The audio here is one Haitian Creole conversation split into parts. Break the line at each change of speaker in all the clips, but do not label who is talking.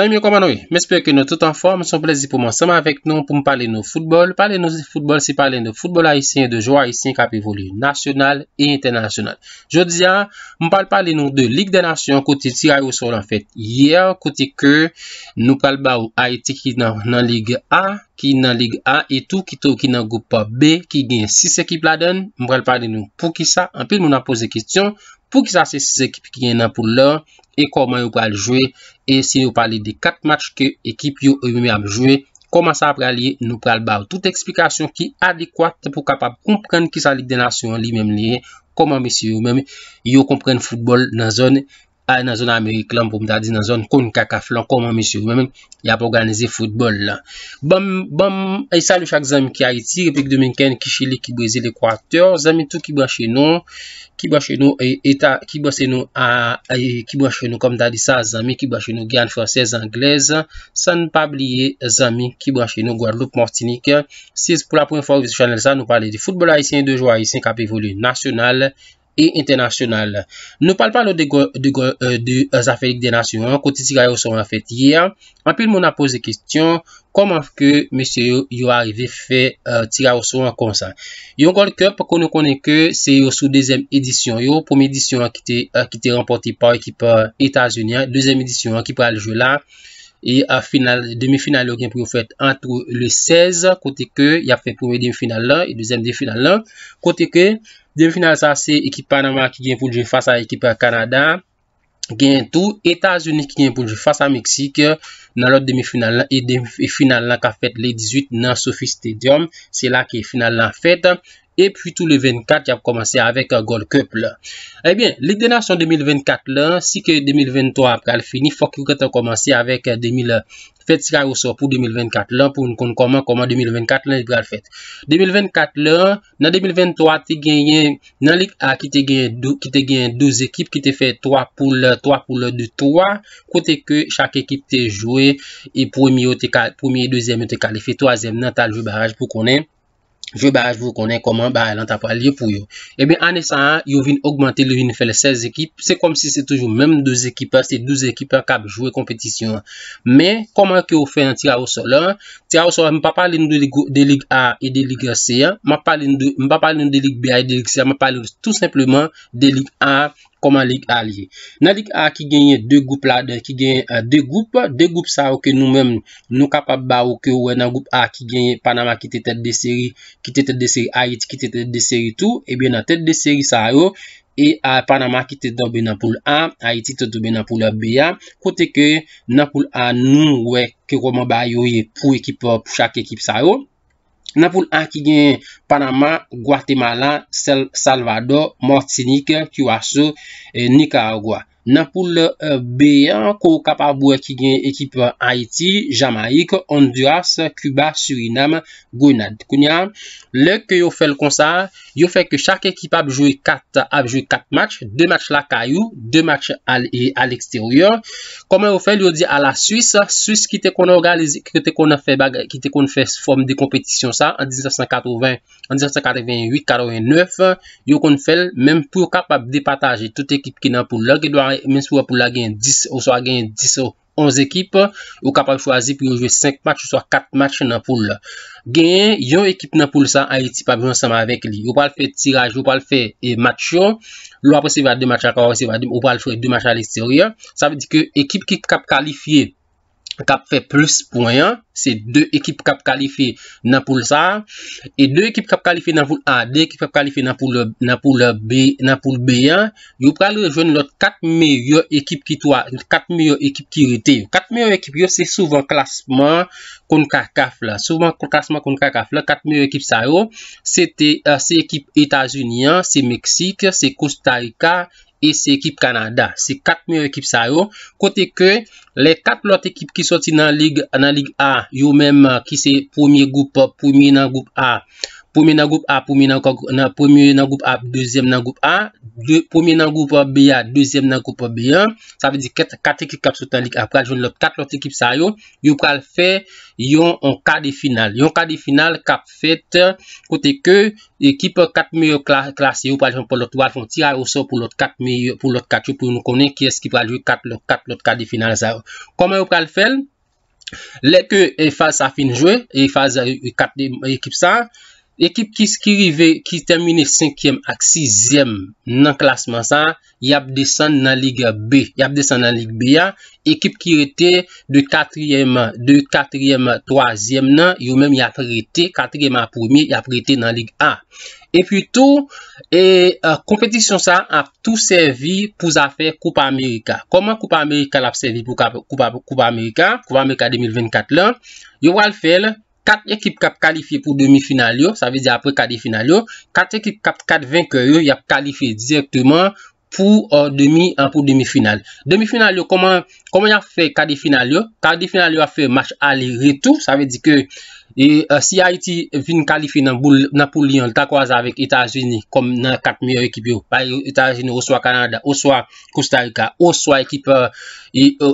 Sany mi yo koma nou e? Mespèk e nou tout an form, son plezi pou mwen seman avèk nou pou m pale nou foutbol. Pale nou zi foutbol se pale nou foutbol aysenye de jwa aysenye kapi voli nasyonal e internasyonal. Jodi a, m pale pale nou de lig de nasyon kote si a yo sol an fèt. Ye, kote ke nou pale ba ou a eti ki nan lig a, ki nan lig a etou, ki tou ki nan groupa B, ki gen 6 ekip la den. M pale pale nou pou ki sa, an pil moun apose kistyon, pou ki sa se 6 ekip ki gen nan pou lò, e koman yo pale jwe? E si yo pali de kat match ke ekip yo rememe am jwe, koman sa pralye nou pral bar. Tout eksplikasyon ki adekwate pou kapap komprende ki sa lig de nasyon li mem liye, koman misi yo mem yo komprende futbol nan zonye, La nan zon Amerik lan pou m dadi nan zon kon kaka flan kon man misyo. Mwen men yap organize futbol la. Bon, bon, ay salu chak zami ki a iti. Repik Domenken ki chile ki breze l'ekwater. Zami tou ki breche nou. Ki breche nou eta, ki breche nou a, ki breche nou kom dadi sa. Zami ki breche nou gyan fransez, anglez. San pa blye zami ki breche nou Guadaloupe, Martinique. Si pou la pou informe chanel sa nou pale di futbol la. Ay sin de jwa, ay sin kape voli nasyonal. Nou pal palo de zafèrik denasyon, kote Tigay Osoran fèt yè, anpil moun apose kèstyon koman fke mèsyè yo yò arive fè Tigay Osoran kon sa. Yon Gold Cup kon nou konen kè se yo sou 2èm edisyon yo, 1èm edisyon ki te rempoti pa ekipa Etasunyan, 2èm edisyon ki pral jò la. E a final, demifinal yo gen pou fèt entou le 16, kote ke ya fèt 1e demifinal lan, e 2e demifinal lan. Kote ke, demifinal sa se ekipa nanman ki gen pou ljou fès a ekipa Kanada, gen tou. Etasouni ki gen pou ljou fès a Meksik, nan lot demifinal lan, e demifinal e lan ka fèt le 18 nan Sophie Stadium, se la ki e final lan fèt. Et puis tout eh euh, euh, le 24, y ap komanse avèk goal cup lè. Et bien, lèk dena son 2024 lè, si ke 2023 ap kal fini, fòk yo kwen te komanse avèk 2024 lè, pou nou konn koman, koman 2024 lè ap kal fèt. 2024 lè, nan 2023 te genyen, nan lèk ki te genyen 2 ekip, ki te fè 3 pou lè, 3 pou lè, 2, 3, kote ke chak ekip te jwè, et premier, deuxième te kalife, troisième nan talje baraj pou konen. Ve ba jvou konen koman ba lantapwa liye pou yo. Ebe eh ane sa yo vin augmente le vin fe le 16 ekip. Se kom si se toujou menm 2 ekipa. Se 2 ekipa kab jvou e kompetisyon. Me koman ki yo fe an ti a ou solan. Ti a ou solan m pa palen de lig A e de lig C. M pa palen de lig B a e de lig C. M pa palen tout simplement de lig A a. Koman lik a liye? Nan lik a ki genye 2 goup la de Ki genye 2 eh, goup 2 goup sa ou ke nou men Nou kapap ba ou ke ouwe nan goup a ki genye Panama ki tete de seri Ki tete de seri Ait Ki tete de seri tou Ebyen eh nan tete de seri sa ou E Panama ki tete dobe Napol A Ait ki tete dobe Napol A beya Kote ke Napol A nou we Ke koman ba yo ye pou ekip Pou chak ekip sa ou Napoun an ki gen Panama, Guatemala, Salvador, Martinique, Chihuahua, eh, Nicaragua. nan pou lè euh, beyan kou kapab wè e ki gen ekip euh, Haiti, Jamaik, Honduras, Cuba, Suriname, Grenade. Kouni an, lèk yo fèl kon sa, yo fèl ke chak ekip apjoui 4 apjoui 4 match, 2 match la kayou, 2 match al eksteryon. Koumen yo fèl yo di a la Suisse, Suisse ki te kon a fè bag, ki te kon fè form de kompetisyon sa, en 1980, en 1988-1989, yo kon fèl menm pou kapab de pataje tout ekip ki nan pou lèk, yo fèl men sou apou la gen 10 ou so a gen 10 ou 11 ekip ou kap ap chou azi pou yo jwe 5 match ou so a 4 match nan pou lè. Gen, yon ekip nan pou lè sa a eti pap jonsama avèk li. Ou pal fè tiraj, ou pal fè match yo. Lò apè se vè a 2 match ak avè se vè a 2, ou pal fè a 2 match al esteryan. Sa vè di ke ekip ki kap kalifiye Kap fe plus poyen, se de ekip kap kalife nan pou sa. E de ekip kap kalife nan pou A, de ekip kap kalife nan pou B, nan pou B1. Yo pral rejwen lot 4 meyo ekip ki to a, 4 meyo ekip ki rete. 4 meyo ekip yo se souvan klasman kon kakaf la. Souvan klasman kon kakaf la, 4 meyo ekip sa yo. Euh, se ekip Etasunian, se Meksik, se Kostarika. Ese ekip Kanada, se 4 mye ekip sa yo Kote ke, le 4 lot ekip ki soti nan lig A Yo menm ki se 1ye goup, 1ye nan goup A 1è nan goup A, 1è nan goup A, 2è nan goup A, 1è nan goup B1, 2è nan goup B1. Sa vè di 4 ekip kap sotanlik apre aljoun lòt 4 lòt ekip sa yo. Yo pral fè yon kade final. Yon kade final kap fète kote ke ekip 4 meyo klas yo. Par exemple, lòt wad fòm tira ou sò pou lòt 4 meyo, pou lòt 4 yo pou nou konen ki eski pral yon 4 lòt 4 lòt kade final sa yo. Koman yo pral fèl? Lè ke efaz sa fin jwe, efaz yon 4 ekip sa yo. Ekip ki skiri ve, ki termine 5e ak 6e nan klasman sa, yap desan nan lig B. Yap desan nan lig B ya, ekip ki rete de 4e, de 4e, 3e nan, yo mèm yap rete, 4e a 1e, yap rete nan lig A. E pi tou, e kompetisyon euh, sa ap tou servi pou zafè Koupa Amerika. Koman Koupa Amerika lap servi pou Koupa Amerika? Koupa Amerika 2024 lan, yo wal fel, 4 ekip kap kalifi pou demi euh, final yo, sa ve di apre kadé final yo, 4 ekip kap 4 venk yo, yap kalifi direktman pou demi final. Demi final yo, koman yap fe kadé final yo? Kadé final yo ap fe match alé retou, sa ve di ke, E, eh, si Haiti vin kalifi nan Napoleon takwaza vek Etats-Unis kom nan 4 miye ekip yo. Pari Etats-Unis, oswa Kanada, oswa Costa Rica, oswa ekip eh,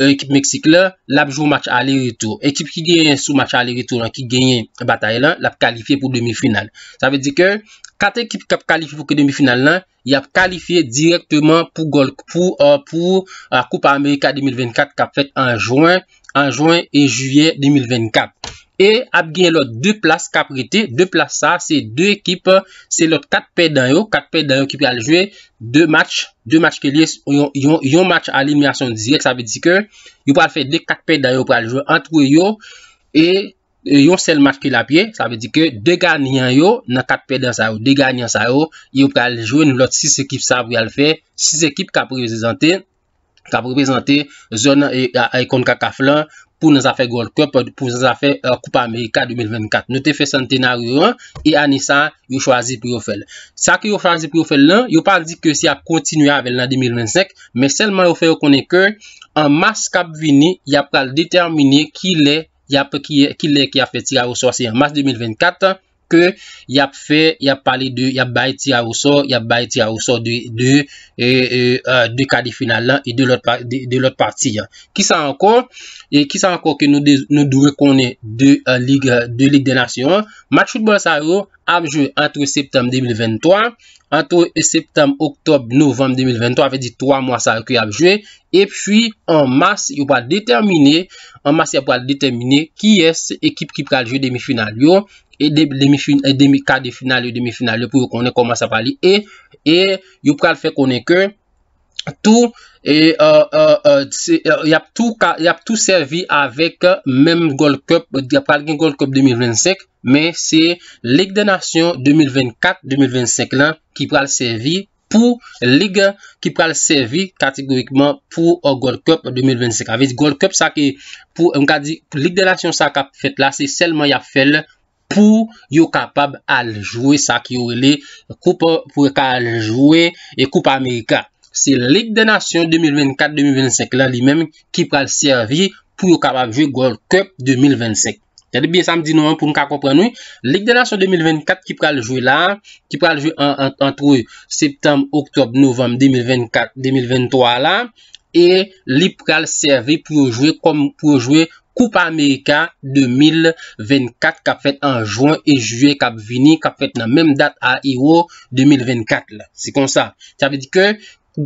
eh, Meksik la, la pou joun match ale retour. Ekip ki genyen sou match ale retour, ki genyen bataye la, la pou kalifi pou demi final. Sa ve di ke kat ekip kap kalifi pou ke demi final la, ya pou kalifi direktman pou Koupe Amerika 2024 kap fet anjouan, anjouan e juye 2024. E ap gen lot 2 plas ka prete, 2 plas sa, se 2 ekip, se lot 4 pe dan yo, 4 pe dan yo ki pre al jwe, 2 match, 2 match ke liye, yon match alimiyasyon direk, sa ve di ke, yon pre al fe 2, 4 pe dan yo pre al jwe, 1 trou yo, e yon sel match ke la pe, sa ve di ke, 2 gan nyan yo, nan 4 pe dan sa yo, 2 gan nyan sa yo, yon pre al jwe, nou lot 6 ekip sa pre al fe, 6 ekip ka pre prezante, ka pre prezante, zon a ikon kaka flan, pou nou zafè Gold Cup, pou nou zafè Koupa Amerika 2024. Nou te fè centenaryou an, e anisan, yon chwazi pou yon fèl. Sa ki yon chwazi pou yon fèl lan, yon pal di ke si ap kontinuè avèl nan 2025, men selman yon fèl yon konè kè, an mas kap vini, yon pral determini ki lè, ki lè ki ap fè ti a reswase yon mas 2024 an, Kè y ap fè, y ap pale de, y ap ba eti a ou so, y ap ba eti a ou so de e, e, kade final lan e de l'ot parti. Kisa ankon, kisa ankon ke nou dure konen de lig de nasyon. Match football sa yo ap jwe entou septem 2023, entou septem, oktob, novem 2023, avè di 3 mwa sa yo kwe ap jwe. E pfi, an mas yo pa determine, an mas yo pa determine ki es ekip ki pral jwe demifinal yo. e demi 4 de final yo, demi final yo pou yo konen koman sa pali. E yo pral fe konen ke tou, e yap tou servi avek euh, menm Gold Cup, yap pral gen Gold Cup 2025, men se Ligue de Nation 2024-2025 la, ki pral servi pou Ligue, ki pral servi kategorikman pou euh, Gold Cup 2025. Avet Gold Cup sa ki, pou, mka di, Ligue de Nation sa ka fet la, se selman yap fel la, pou yo kapab aljwe sa ki yo le koupe pou e ka aljwe e koupe Amerika. Se Ligue des Nations 2024-2025 la li menm ki pral servi pou yo kapab jwe Gold Cup 2025. Tade biye samdi nou an pou nou ka kompren nou. Ligue des Nations 2024 ki pral jwe la, ki pral jwe an tou septembe, oktob, novembe 2024-2023 la, e li pral servi pou yo jwe pou yo jwe Koupe Amerika 2024 kap fèt an juan e juye kap vini kap fèt nan menm dat a iwo 2024 la. Se kon sa. Se avè di ke,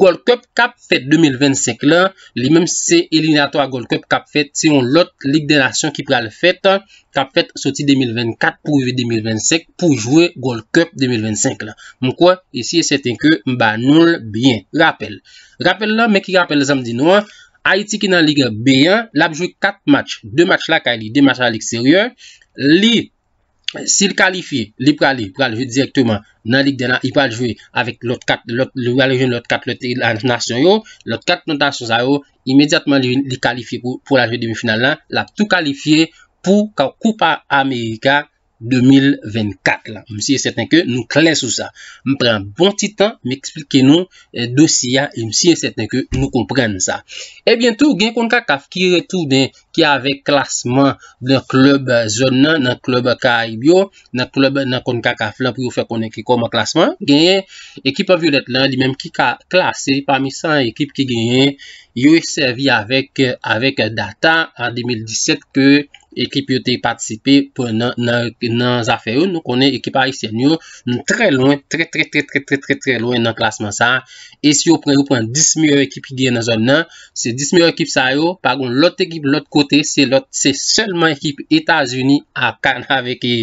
Gol Cup kap fèt 2025 la. Li menm se eliminato a Gol Cup kap fèt se yon lot Ligue des Nations ki pral fèt. Kap fèt soti 2024 pou yve 2025 pou jwe Gol Cup 2025 la. Mwen kwa, isi se tenke mba noul byen. Rappel. Rappel la, meki rappel les amdi noua. Aïti ki nan ligè B1, la ap jwè 4 match, 2 match la ka li, 2 match la ligè sèryeur. Li, si li kalifi, li pralè, pralè jou direktoman nan ligè dena, i pralè jouy avèk lot 4, lot 4 lòt 4 lòt 3 lòt 4, lot 4 lòt 3 lòt 4, imediatman li kalifi pou la jouy demifinal lan, la ap tou kalifi pou kou pa Amerika. 2024 la, msye seten ke nou klen sou sa m pren bon titan, m eksplike nou dosya msye seten ke nou kompren sa e bientou gen kon kakaf ki retou den ki ave klasman de klub euh, zon nan, nan klub ka ibyo nan klub nan kon kakaf la pou yo fe konen ki koma klasman genyen, ekip avyo let lan, di menm ki ka klas se pa misan ekip ki genyen, yo e servi avek euh, data an 2017 ke Ekip yo te patisipe pou nan zafè yo. Nou konen ekip a isen yo. Nou tre lwen, tre tre tre tre tre tre tre lwen nan klasman sa. E si yo pren yo pren 10 milyon ekip ki gen nan zon nan. Se 10 milyon ekip sa yo. Paroun lot ekip lot kote. Se lot se selman ekip Etasuni a kan aveke.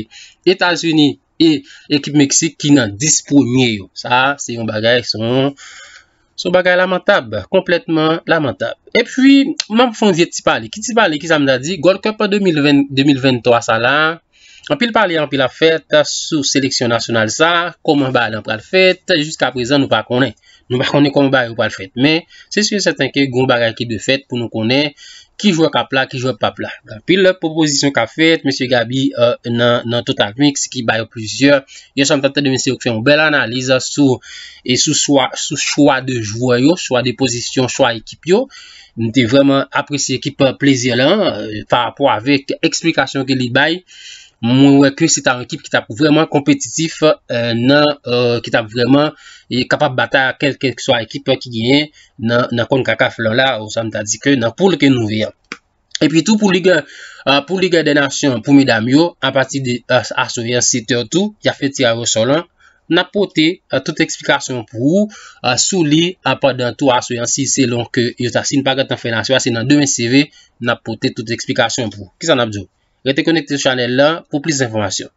Etasuni e ekip Meksik ki nan disponye yo. Sa se yon bagay son. Sou bagay lamentab, kompletman lamentab. E pwi, man pou fon diye ti pale, ki ti pale ki sa mda di, Gold Cup 2023 sa la, anpil pale, anpil la fete, sou seleksyon nasyonal sa, komon pale anpil al fete, jiska prezan nou pa konen, nou pa konen komon pale anpil al fete. Men, se si yon sèten ke, goun bagay ki de fete pou nou konen, Ki jwa kapla, ki jwa papla. Pil le proposisyon ka fet, M. Gabi nan total mix, ki bayo pwizye, yon chanm tatè de M. Okfyan, bel analize sou, sou chwa de jwoy yo, chwa de posisyon, chwa ekip yo, nite vweman apresye ki pwaz plizye lan, par rapport avek eksplikasyon ki li baye, Mwen wè kwen se ta an ekip ki ta pou vreman kompetitif euh, nan euh, ki ta pou vreman e, kapap bata kelke ki so a ekip pe ki genye nan kon kaka flola ou san ta dike nan pou leke nou vye. E pi tou pou liga de nasyon euh, pou mi dam yo an pati de asoyansi te an tou ki a feti a yo solan nan pote tout eksplikasyon pou sou li an padan tou asoyansi se lon ke yo ta sin pagat nan finansyon ase nan 2000 CV nan pote tout eksplikasyon pou. Kis an apjou? Retekonekte chanel la pou plis informasyon.